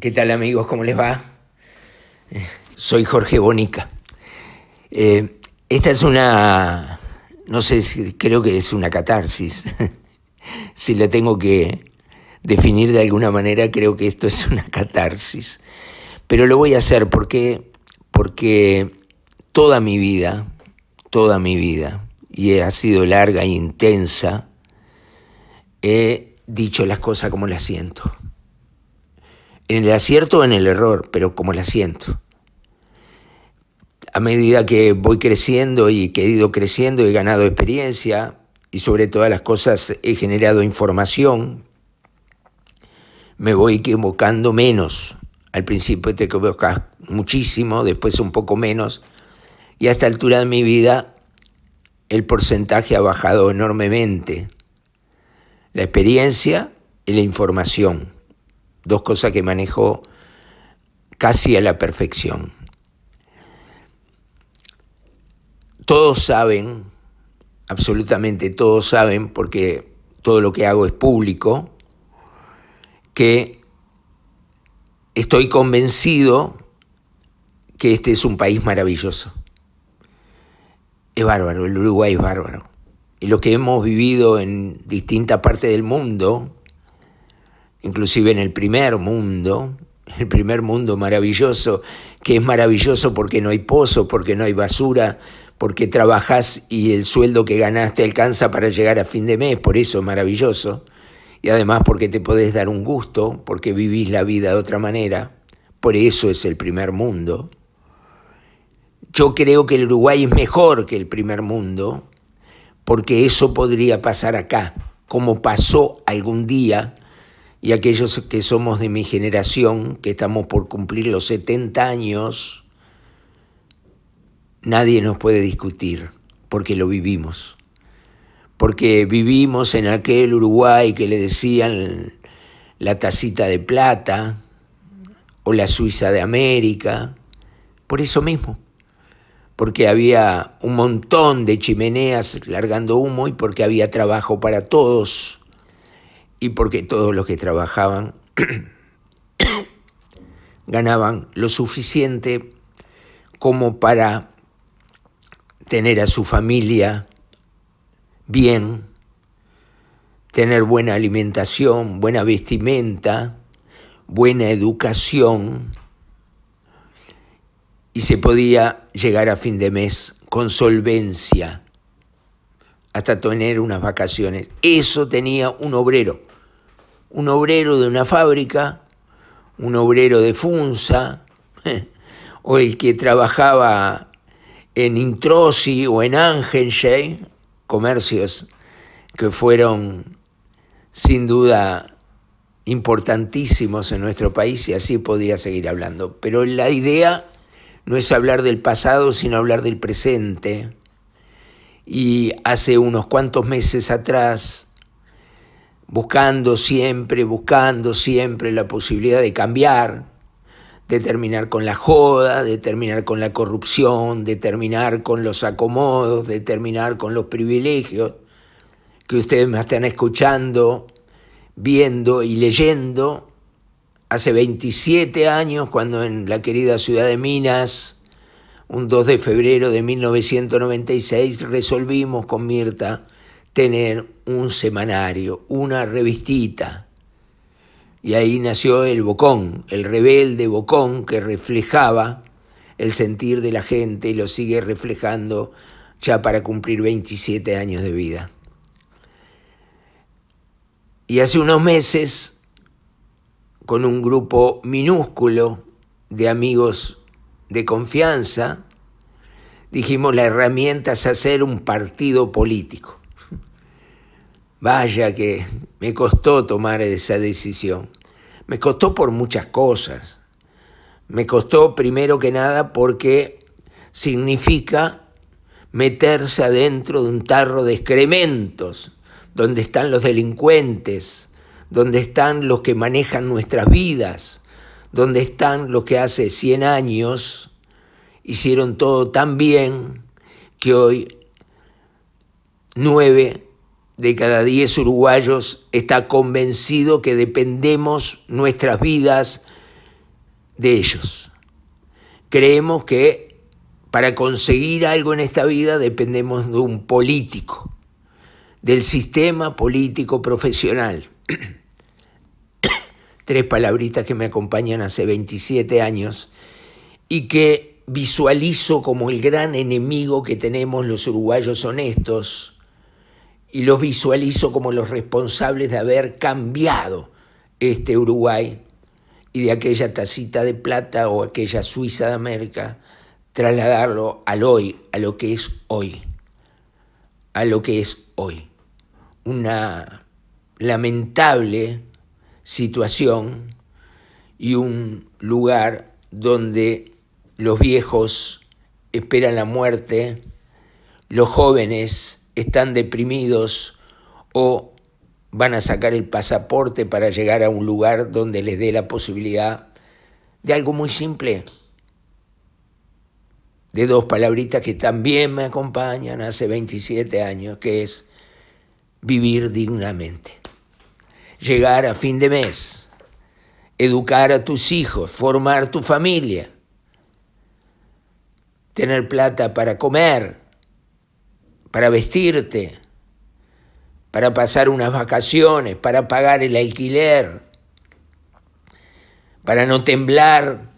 ¿Qué tal amigos? ¿Cómo les va? Soy Jorge Bonica. Eh, esta es una, no sé, si... creo que es una catarsis. si la tengo que definir de alguna manera, creo que esto es una catarsis. Pero lo voy a hacer porque, porque toda mi vida, toda mi vida, y ha sido larga e intensa, he dicho las cosas como las siento en el acierto o en el error, pero como la siento. A medida que voy creciendo y que he ido creciendo, y he ganado experiencia y sobre todas las cosas he generado información, me voy equivocando menos. Al principio te equivocas muchísimo, después un poco menos, y a esta altura de mi vida el porcentaje ha bajado enormemente. La experiencia y la información dos cosas que manejo casi a la perfección. Todos saben, absolutamente todos saben, porque todo lo que hago es público, que estoy convencido que este es un país maravilloso. Es bárbaro, el Uruguay es bárbaro. Y lo que hemos vivido en distintas partes del mundo, inclusive en el primer mundo, el primer mundo maravilloso, que es maravilloso porque no hay pozo, porque no hay basura, porque trabajas y el sueldo que ganaste alcanza para llegar a fin de mes, por eso es maravilloso. Y además porque te podés dar un gusto, porque vivís la vida de otra manera, por eso es el primer mundo. Yo creo que el Uruguay es mejor que el primer mundo, porque eso podría pasar acá, como pasó algún día y aquellos que somos de mi generación, que estamos por cumplir los 70 años, nadie nos puede discutir, porque lo vivimos. Porque vivimos en aquel Uruguay que le decían la tacita de plata o la Suiza de América, por eso mismo, porque había un montón de chimeneas largando humo y porque había trabajo para todos y porque todos los que trabajaban ganaban lo suficiente como para tener a su familia bien, tener buena alimentación, buena vestimenta, buena educación y se podía llegar a fin de mes con solvencia hasta tener unas vacaciones. Eso tenía un obrero un obrero de una fábrica, un obrero de Funza, o el que trabajaba en Introsi o en Angenshey, comercios que fueron sin duda importantísimos en nuestro país y así podía seguir hablando. Pero la idea no es hablar del pasado, sino hablar del presente. Y hace unos cuantos meses atrás buscando siempre, buscando siempre la posibilidad de cambiar, de terminar con la joda, de terminar con la corrupción, de terminar con los acomodos, de terminar con los privilegios que ustedes me están escuchando, viendo y leyendo. Hace 27 años, cuando en la querida ciudad de Minas, un 2 de febrero de 1996, resolvimos con Mirta tener un semanario, una revistita. Y ahí nació el Bocón, el rebelde Bocón que reflejaba el sentir de la gente y lo sigue reflejando ya para cumplir 27 años de vida. Y hace unos meses, con un grupo minúsculo de amigos de confianza, dijimos la herramienta es hacer un partido político. Vaya que me costó tomar esa decisión. Me costó por muchas cosas. Me costó primero que nada porque significa meterse adentro de un tarro de excrementos, donde están los delincuentes, donde están los que manejan nuestras vidas, donde están los que hace 100 años hicieron todo tan bien que hoy nueve de cada 10 uruguayos está convencido que dependemos nuestras vidas de ellos. Creemos que para conseguir algo en esta vida dependemos de un político, del sistema político profesional. Tres palabritas que me acompañan hace 27 años y que visualizo como el gran enemigo que tenemos los uruguayos honestos y los visualizo como los responsables de haber cambiado este Uruguay y de aquella tacita de plata o aquella Suiza de América, trasladarlo al hoy, a lo que es hoy, a lo que es hoy. Una lamentable situación y un lugar donde los viejos esperan la muerte, los jóvenes están deprimidos o van a sacar el pasaporte para llegar a un lugar donde les dé la posibilidad de algo muy simple, de dos palabritas que también me acompañan hace 27 años, que es vivir dignamente, llegar a fin de mes, educar a tus hijos, formar tu familia, tener plata para comer, para vestirte, para pasar unas vacaciones, para pagar el alquiler, para no temblar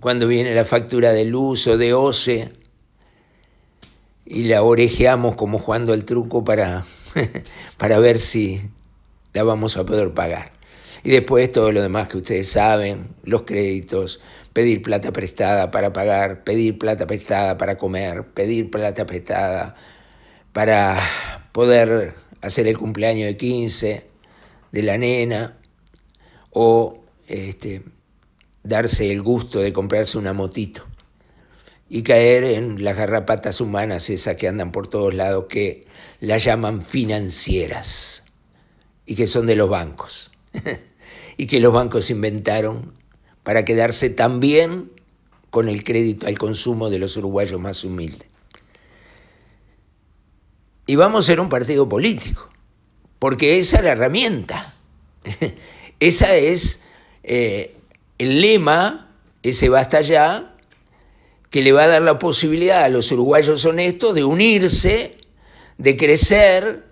cuando viene la factura de luz o de OCE y la orejeamos como jugando al truco para, para ver si la vamos a poder pagar. Y después todo lo demás que ustedes saben, los créditos, pedir plata prestada para pagar, pedir plata prestada para comer, pedir plata prestada para poder hacer el cumpleaños de 15 de la nena o este, darse el gusto de comprarse una motito y caer en las garrapatas humanas esas que andan por todos lados que las llaman financieras y que son de los bancos y que los bancos inventaron para quedarse también con el crédito al consumo de los uruguayos más humildes. Y vamos a ser un partido político, porque esa es la herramienta, esa es eh, el lema, ese basta ya, que le va a dar la posibilidad a los uruguayos honestos de unirse, de crecer,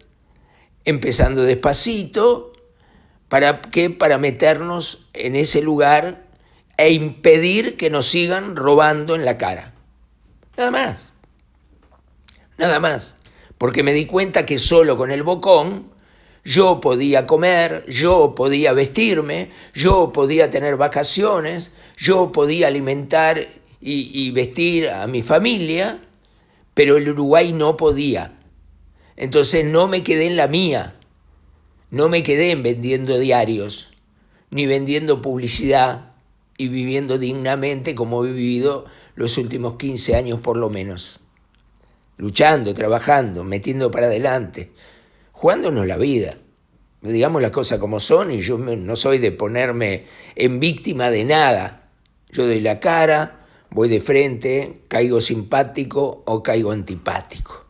empezando despacito, ¿para que Para meternos en ese lugar e impedir que nos sigan robando en la cara. Nada más. Nada más. Porque me di cuenta que solo con el bocón yo podía comer, yo podía vestirme, yo podía tener vacaciones, yo podía alimentar y, vestir a mi familia, pero el Uruguay no podía. Entonces no me quedé en la mía, no me quedé en vendiendo diarios, ni vendiendo publicidad, y viviendo dignamente como he vivido los últimos 15 años por lo menos. Luchando, trabajando, metiendo para adelante, jugándonos la vida. Digamos las cosas como son y yo no soy de ponerme en víctima de nada. Yo doy la cara, voy de frente, caigo simpático o caigo antipático.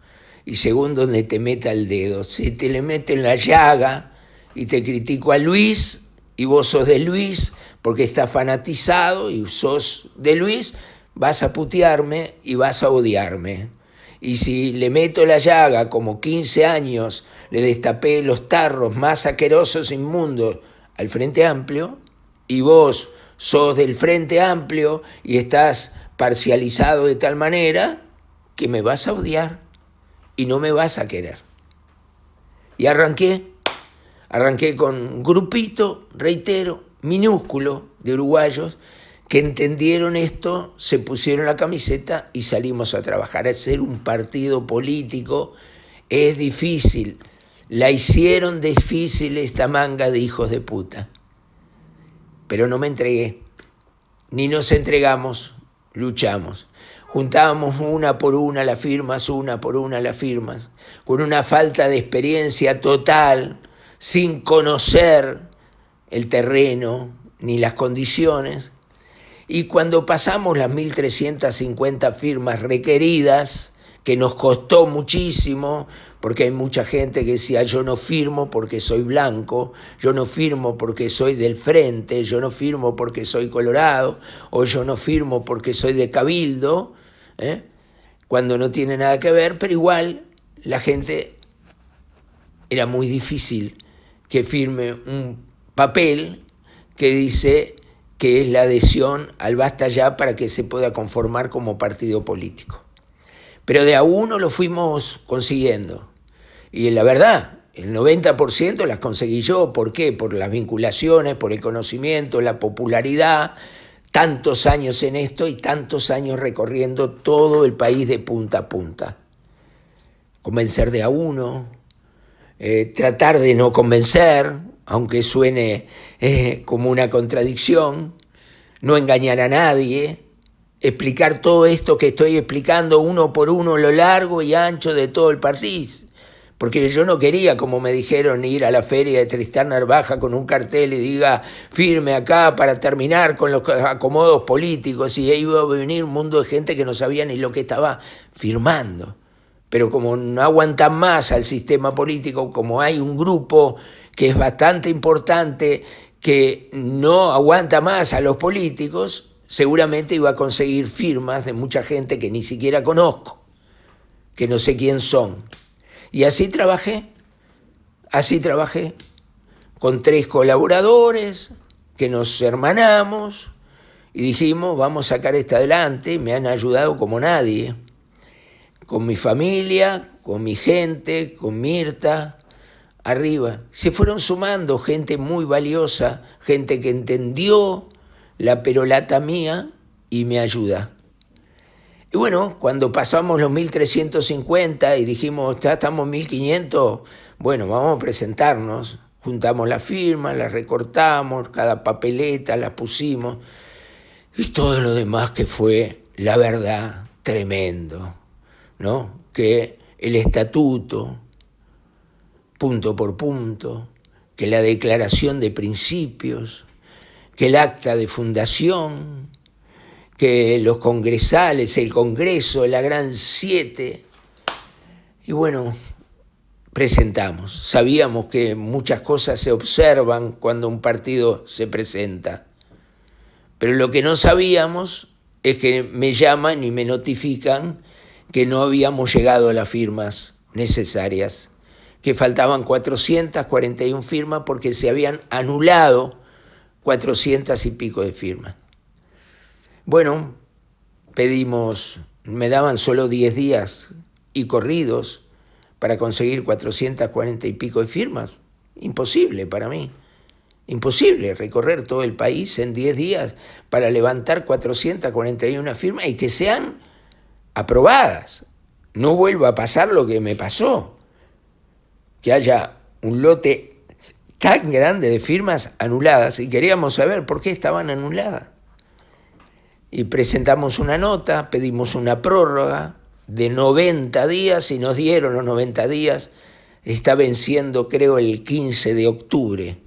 Y según donde te meta el dedo, si te le mete en la llaga y te critico a Luis y vos sos de Luis, porque estás fanatizado y sos de Luis, vas a putearme y vas a odiarme. Y si le meto la llaga como 15 años, le destapé los tarros más asquerosos inmundos al Frente Amplio, y vos sos del Frente Amplio y estás parcializado de tal manera que me vas a odiar y no me vas a querer. Y arranqué, arranqué con grupito, reitero, minúsculo de uruguayos que entendieron esto, se pusieron la camiseta y salimos a trabajar. Hacer un partido político es difícil. La hicieron difícil esta manga de hijos de puta. Pero no me entregué. Ni nos entregamos, luchamos. Juntábamos una por una las firmas, una por una las firmas, con una falta de experiencia total, sin conocer el terreno ni las condiciones. Y cuando pasamos las 1.350 firmas requeridas, que nos costó muchísimo, porque hay mucha gente que decía, yo no firmo porque soy blanco, yo no firmo porque soy del frente, yo no firmo porque soy colorado, o yo no firmo porque soy de cabildo, ¿eh? cuando no tiene nada que ver, pero igual la gente era muy difícil que firme un papel que dice que es la adhesión al basta ya para que se pueda conformar como partido político. Pero de a uno lo fuimos consiguiendo. Y la verdad, el 90% las conseguí yo. ¿Por qué? Por las vinculaciones, por el conocimiento, la popularidad, tantos años en esto y tantos años recorriendo todo el país de punta a punta. Convencer de a uno, eh, tratar de no convencer, aunque suene eh, como una contradicción, no engañar a nadie, explicar todo esto que estoy explicando uno por uno lo largo y ancho de todo el partido. Porque yo no quería, como me dijeron, ir a la feria de Tristán Narvaja con un cartel y diga firme acá para terminar con los acomodos políticos y ahí iba a venir un mundo de gente que no sabía ni lo que estaba firmando. Pero como no aguantan más al sistema político, como hay un grupo que es bastante importante, que no aguanta más a los políticos, seguramente iba a conseguir firmas de mucha gente que ni siquiera conozco, que no sé quién son. Y así trabajé, así trabajé, con tres colaboradores que nos hermanamos y dijimos, vamos a sacar esto adelante, me han ayudado como nadie, con mi familia, con mi gente, con Mirta, arriba, se fueron sumando gente muy valiosa, gente que entendió la perolata mía y me ayuda. Y bueno, cuando pasamos los 1350 y dijimos, ya estamos 1500, bueno, vamos a presentarnos. Juntamos las firmas, las recortamos, cada papeleta las pusimos y todo lo demás que fue, la verdad, tremendo, ¿no? Que el estatuto, punto por punto, que la declaración de principios, que el acta de fundación, que los congresales, el Congreso, la Gran Siete. Y bueno, presentamos. Sabíamos que muchas cosas se observan cuando un partido se presenta. Pero lo que no sabíamos es que me llaman y me notifican que no habíamos llegado a las firmas necesarias que faltaban 441 firmas porque se habían anulado 400 y pico de firmas. Bueno, pedimos, me daban solo 10 días y corridos para conseguir 440 y pico de firmas. Imposible para mí. Imposible recorrer todo el país en 10 días para levantar 441 firmas y que sean aprobadas. No vuelva a pasar lo que me pasó que haya un lote tan grande de firmas anuladas y queríamos saber por qué estaban anuladas. Y presentamos una nota, pedimos una prórroga de 90 días y nos dieron los 90 días. Está venciendo creo el 15 de octubre.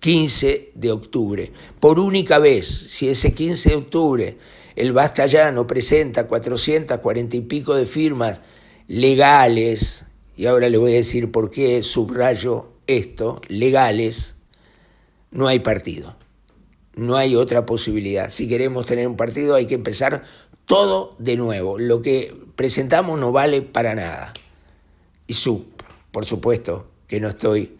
15 de octubre. Por única vez, si ese 15 de octubre el Bastallano presenta 440 y pico de firmas legales, y ahora le voy a decir por qué subrayo esto, legales, no hay partido. No hay otra posibilidad. Si queremos tener un partido hay que empezar todo de nuevo. Lo que presentamos no vale para nada. Y su, por supuesto que no estoy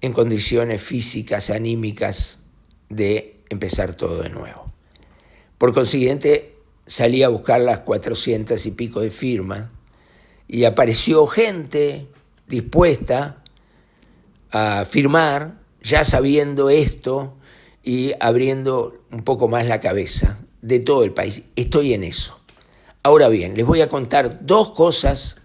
en condiciones físicas, anímicas, de empezar todo de nuevo. Por consiguiente, salí a buscar las cuatrocientas y pico de firmas y apareció gente dispuesta a firmar, ya sabiendo esto y abriendo un poco más la cabeza de todo el país. Estoy en eso. Ahora bien, les voy a contar dos cosas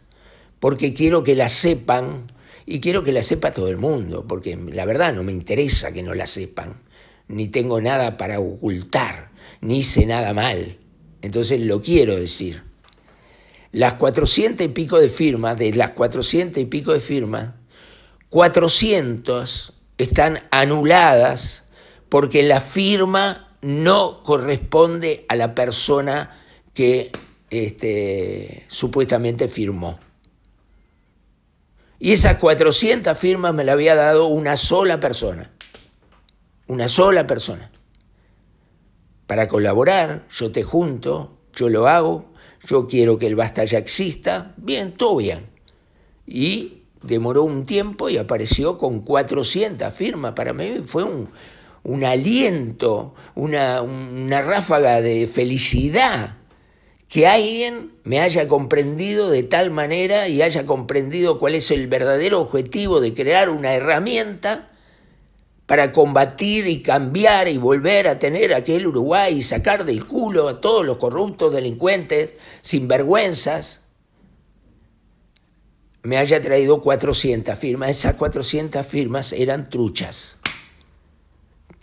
porque quiero que las sepan y quiero que las sepa todo el mundo, porque la verdad no me interesa que no las sepan, ni tengo nada para ocultar, ni hice nada mal. Entonces lo quiero decir las 400 y pico de firmas, de las 400 y pico de firmas, 400 están anuladas porque la firma no corresponde a la persona que este, supuestamente firmó. Y esas 400 firmas me las había dado una sola persona. Una sola persona. Para colaborar, yo te junto, yo lo hago, yo quiero que el Basta ya exista, bien, todo bien. Y demoró un tiempo y apareció con 400 firmas. Para mí fue un, aliento, una, una ráfaga de felicidad que alguien me haya comprendido de tal manera y haya comprendido cuál es el verdadero objetivo de crear una herramienta para combatir y cambiar y volver a tener aquel Uruguay y sacar del culo a todos los corruptos, delincuentes, sinvergüenzas, me haya traído 400 firmas. Esas 400 firmas eran truchas.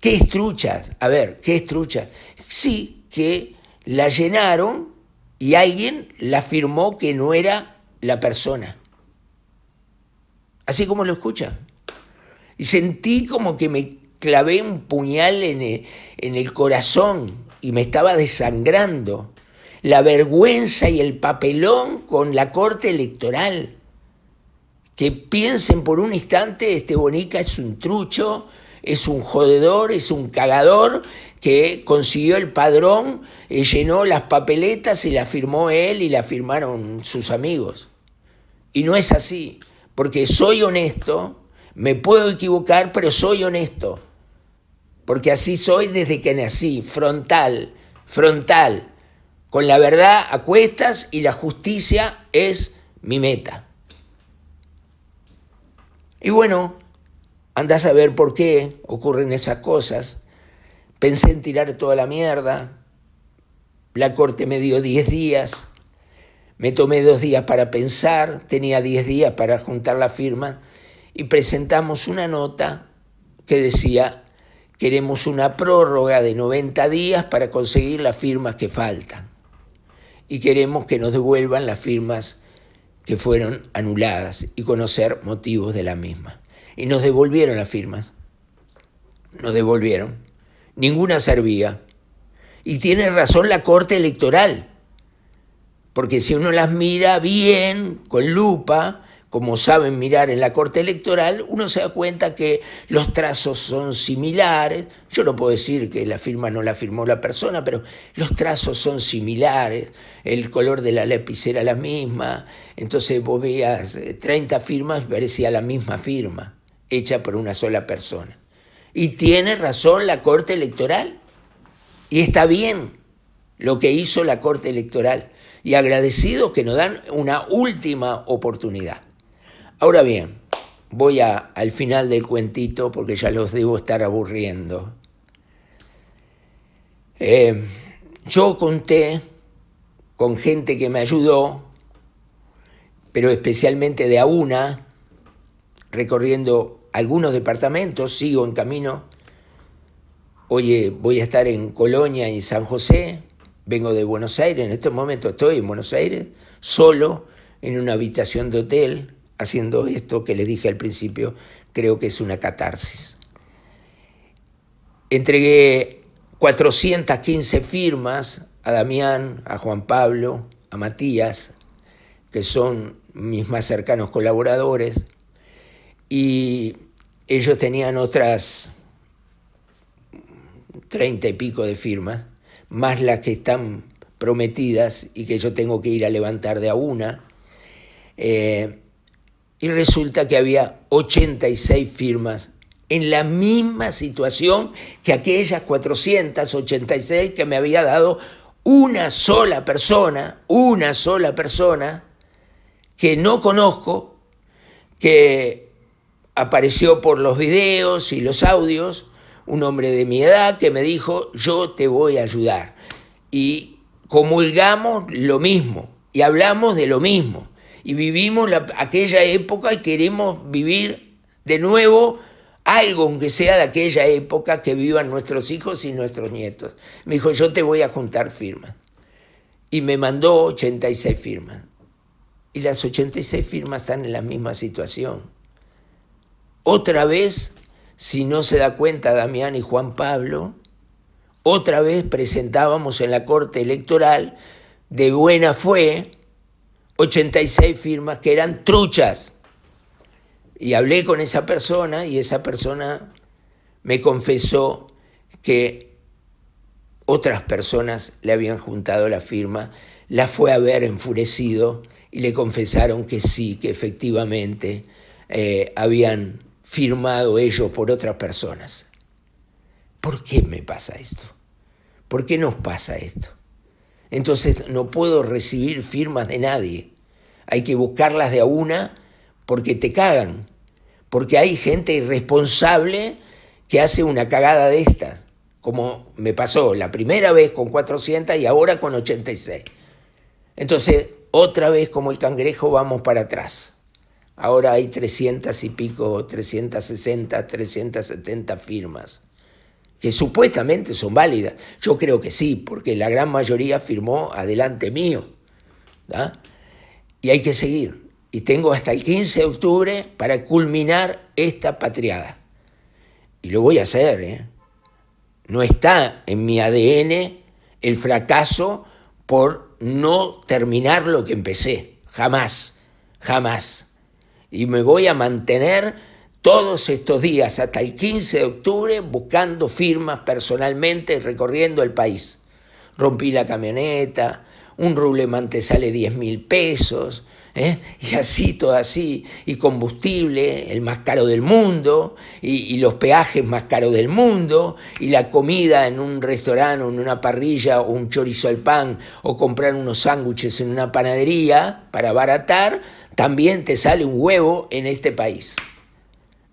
¿Qué es truchas? A ver, ¿qué es truchas? Sí, que la llenaron y alguien la firmó que no era la persona. Así como lo escuchan. Y sentí como que me clavé un puñal en el, corazón y me estaba desangrando. La vergüenza y el papelón con la corte electoral. Que piensen por un instante, este Bonica es un trucho, es un jodedor, es un cagador que consiguió el padrón, eh, llenó las papeletas y la firmó él y la firmaron sus amigos. Y no es así, porque soy honesto, me puedo equivocar, pero soy honesto. Porque así soy desde que nací, frontal, frontal. Con la verdad a cuestas y la justicia es mi meta. Y bueno, andás a ver por qué ocurren esas cosas. Pensé en tirar toda la mierda. La corte me dio 10 días. Me tomé dos días para pensar. Tenía 10 días para juntar la firma y presentamos una nota que decía, queremos una prórroga de 90 días para conseguir las firmas que faltan y queremos que nos devuelvan las firmas que fueron anuladas y conocer motivos de la misma. Y nos devolvieron las firmas, nos devolvieron, ninguna servía. Y tiene razón la Corte Electoral, porque si uno las mira bien, con lupa, como saben mirar en la corte electoral, uno se da cuenta que los trazos son similares. Yo no puedo decir que la firma no la firmó la persona, pero los trazos son similares, el color de la era la misma. Entonces vos veías 30 eh, firmas, parecía la misma firma, hecha por una sola persona. Y tiene razón la corte electoral. Y está bien lo que hizo la corte electoral. Y agradecidos que nos dan una última oportunidad. Ahora bien, voy al final del cuentito porque ya los debo estar aburriendo. Eh, yo conté con gente que me ayudó, pero especialmente de a una, recorriendo algunos departamentos, sigo en camino. Oye, voy a estar en Colonia y San José, vengo de Buenos Aires, en estos momentos estoy en Buenos Aires, solo, en una habitación de hotel, haciendo esto que les dije al principio, creo que es una catarsis. Entregué 415 firmas a Damián, a Juan Pablo, a Matías, que son mis más cercanos colaboradores, y ellos tenían otras treinta y pico de firmas, más las que están prometidas y que yo tengo que ir a levantar de a una. Eh, y resulta que había 86 firmas en la misma situación que aquellas 486 que me había dado una sola persona, una sola persona que no conozco, que apareció por los videos y los audios, un hombre de mi edad que me dijo, yo te voy a ayudar. Y comulgamos lo mismo y hablamos de lo mismo y vivimos aquella época y queremos vivir de nuevo algo, aunque sea de aquella época, que vivan nuestros hijos y nuestros nietos. Me dijo, yo te voy a juntar firmas. Y me mandó 86 firmas. Y las 86 firmas están en la misma situación. Otra vez, si no se da cuenta Damián y Juan Pablo, otra vez presentábamos en la Corte Electoral de buena fue 86 firmas que eran truchas. Y hablé con esa persona y esa persona me confesó que otras personas le habían juntado la firma, la fue a ver enfurecido y le confesaron que sí, que efectivamente eh, habían firmado ellos por otras personas. ¿Por qué me pasa esto? ¿Por qué nos pasa esto? Entonces no puedo recibir firmas de nadie hay que buscarlas de a una porque te cagan, porque hay gente irresponsable que hace una cagada de estas, como me pasó la primera vez con 400 y ahora con 86. Entonces, otra vez como el cangrejo vamos para atrás. Ahora hay 300 y pico, 360, 370 firmas, que supuestamente son válidas. Yo creo que sí, porque la gran mayoría firmó adelante mío. ¿Verdad? y hay que seguir. Y tengo hasta el 15 de octubre para culminar esta patriada. Y lo voy a hacer. ¿eh? No está en mi ADN el fracaso por no terminar lo que empecé. Jamás, jamás. Y me voy a mantener todos estos días hasta el 15 de octubre buscando firmas personalmente, recorriendo el país. Rompí la camioneta, un rulemán te sale 10 mil pesos, ¿eh? y así, todo así, y combustible, el más caro del mundo, y, los peajes más caros del mundo, y la comida en un restaurante o en una parrilla o un chorizo al pan, o comprar unos sándwiches en una panadería para abaratar, también te sale un huevo en este país.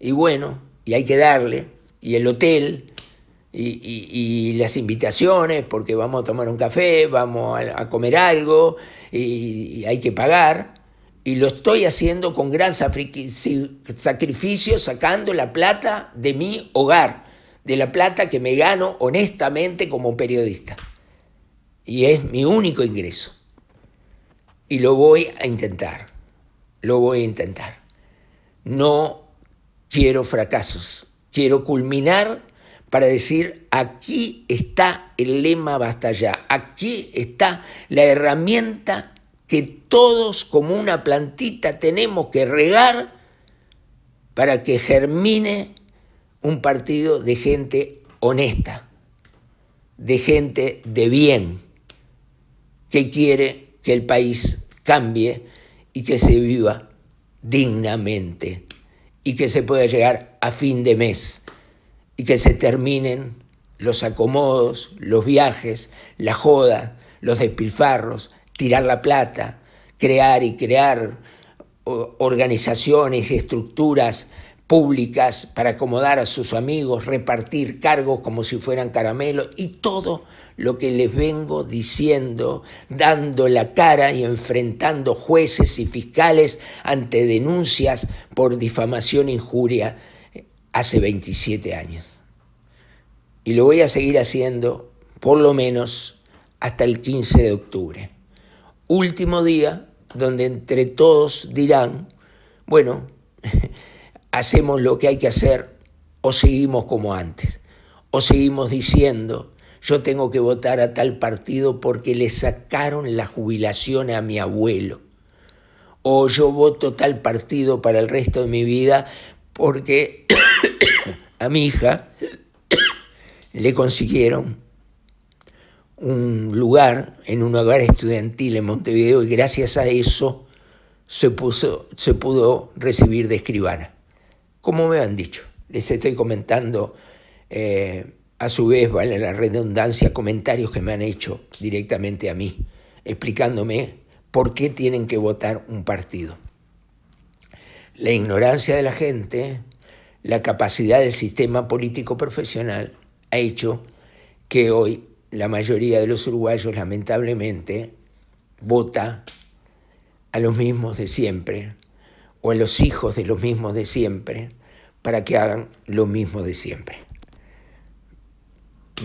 Y bueno, y hay que darle, y el hotel, y, las invitaciones, porque vamos a tomar un café, vamos a, comer algo y, hay que pagar. Y lo estoy haciendo con gran sacrificio, sacando la plata de mi hogar, de la plata que me gano honestamente como periodista. Y es mi único ingreso. Y lo voy a intentar, lo voy a intentar. No quiero fracasos, quiero culminar para decir, aquí está el lema basta ya, aquí está la herramienta que todos como una plantita tenemos que regar para que germine un partido de gente honesta, de gente de bien, que quiere que el país cambie y que se viva dignamente y que se pueda llegar a fin de mes y que se terminen los acomodos, los viajes, la joda, los despilfarros, tirar la plata, crear y crear organizaciones y estructuras públicas para acomodar a sus amigos, repartir cargos como si fueran caramelos y todo lo que les vengo diciendo, dando la cara y enfrentando jueces y fiscales ante denuncias por difamación e injuria hace 27 años. Y lo voy a seguir haciendo por lo menos hasta el 15 de octubre. Último día donde entre todos dirán, bueno, hacemos lo que hay que hacer o seguimos como antes. O seguimos diciendo, yo tengo que votar a tal partido porque le sacaron la jubilación a mi abuelo. O yo voto tal partido para el resto de mi vida porque a mi hija le consiguieron un lugar en un hogar estudiantil en Montevideo y gracias a eso se, se pudo recibir de escribana. Como me han dicho, les estoy comentando, eh, a su vez vale la redundancia, comentarios que me han hecho directamente a mí, explicándome por qué tienen que votar un partido. La ignorancia de la gente la capacidad del sistema político profesional ha hecho que hoy la mayoría de los uruguayos lamentablemente vota a los mismos de siempre o a los hijos de los mismos de siempre para que hagan lo mismo de siempre.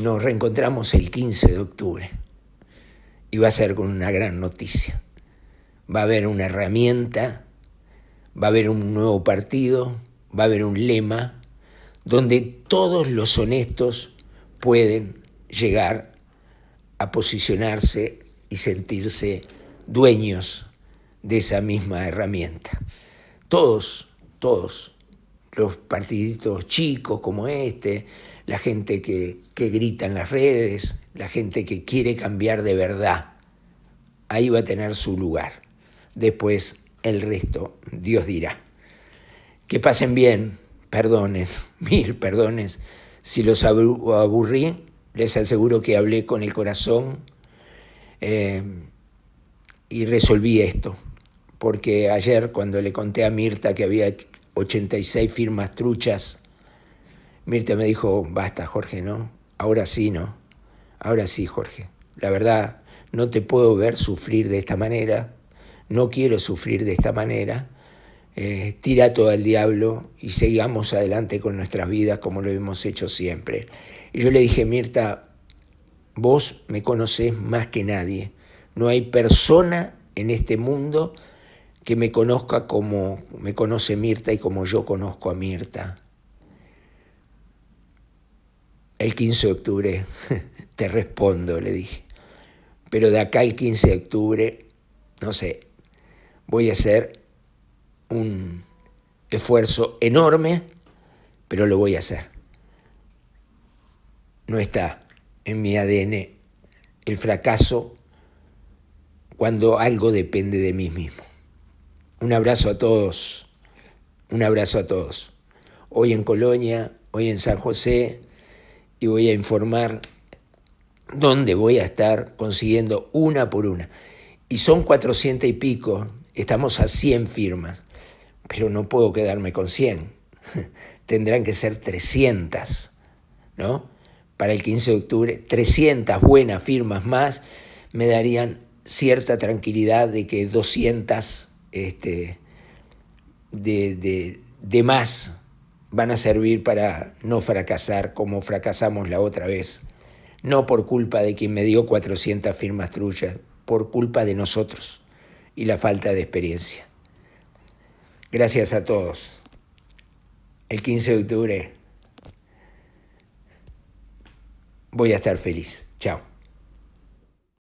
Nos reencontramos el 15 de octubre y va a ser con una gran noticia. Va a haber una herramienta, va a haber un nuevo partido, va a haber un lema donde todos los honestos pueden llegar a posicionarse y sentirse dueños de esa misma herramienta. Todos, todos, los partiditos chicos como este, la gente que, que grita en las redes, la gente que quiere cambiar de verdad, ahí va a tener su lugar. Después el resto, Dios dirá. Que pasen bien, perdonen, mil perdones. Si los aburrí, les aseguro que hablé con el corazón eh, y resolví esto. Porque ayer cuando le conté a Mirta que había 86 firmas truchas, Mirta me dijo, basta Jorge, ¿no? Ahora sí, ¿no? Ahora sí, Jorge. La verdad, no te puedo ver sufrir de esta manera, no quiero sufrir de esta manera eh, tira todo al diablo y sigamos adelante con nuestras vidas como lo hemos hecho siempre. Y yo le dije, Mirta, vos me conocés más que nadie. No hay persona en este mundo que me conozca como me conoce Mirta y como yo conozco a Mirta. El 15 de octubre te respondo, le dije. Pero de acá al 15 de octubre, no sé, voy a ser un esfuerzo enorme, pero lo voy a hacer. No está en mi ADN el fracaso cuando algo depende de mí mismo. Un abrazo a todos, un abrazo a todos. Hoy en Colonia, hoy en San José, y voy a informar dónde voy a estar consiguiendo una por una. Y son cuatrocientos y pico, estamos a 100 firmas pero no puedo quedarme con 100. Tendrán que ser 300, ¿no? Para el 15 de octubre, 300 buenas firmas más me darían cierta tranquilidad de que 200 este, de, de más van a servir para no fracasar como fracasamos la otra vez. No por culpa de quien me dio 400 firmas truchas, por culpa de nosotros y la falta de experiencia. Gracias a todos. El 15 de octubre voy a estar feliz. Chao.